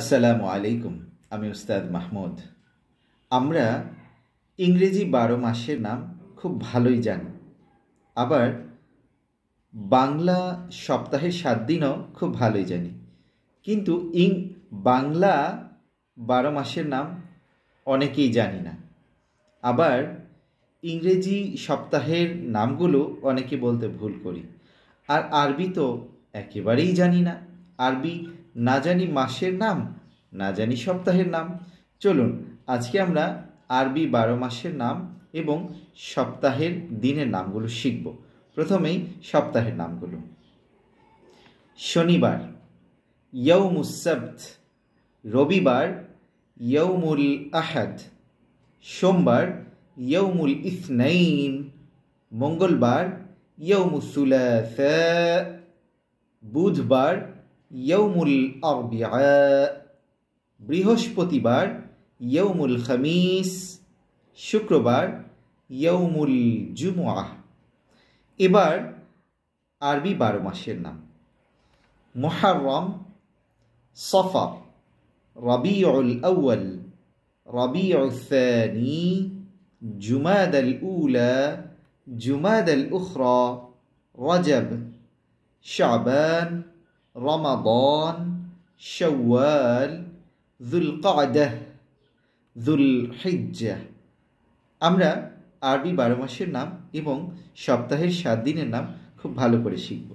আসসালামু আলাইকুম আমি উস্তাদ মাহমুদ আমরা ইংরেজি বারো মাসের নাম খুব ভালোই জানি আবার বাংলা সপ্তাহের সাত দিনও খুব ভালোই জানি কিন্তু ইং বাংলা বারো মাসের নাম অনেকেই জানি না আবার ইংরেজি সপ্তাহের নামগুলো অনেকে বলতে ভুল করি আর আরবি তো একেবারেই জানি না আরবি না জানি মাসের নাম না জানি সপ্তাহের নাম চলুন আজকে আমরা আরবি বারো মাসের নাম এবং সপ্তাহের দিনের নামগুলো শিখব প্রথমেই সপ্তাহের নামগুলো শনিবার ইয়ৌমুসব্দ রবিবার ইয়ৌমুল আহাদ সোমবার ইয়ৌমুল ইসনাইন মঙ্গলবার ইয়ৌমুসুল বুধবার يوم الأربعاء بريهوشبوتيبار يوم الخميس شكربار يوم الجمعة إبار أربي بارو ماشيرنا محرم صفر ربيع الأول ربيع الثاني جماد الأولى جماد الأخرى رجب شعبان রমাদন শওয়াল জুল কাদাহ জুল হিজ্জা আমরা আরবি বারো মাসের নাম এবং সপ্তাহের সাত দিনের নাম খুব ভালো করে শিখবো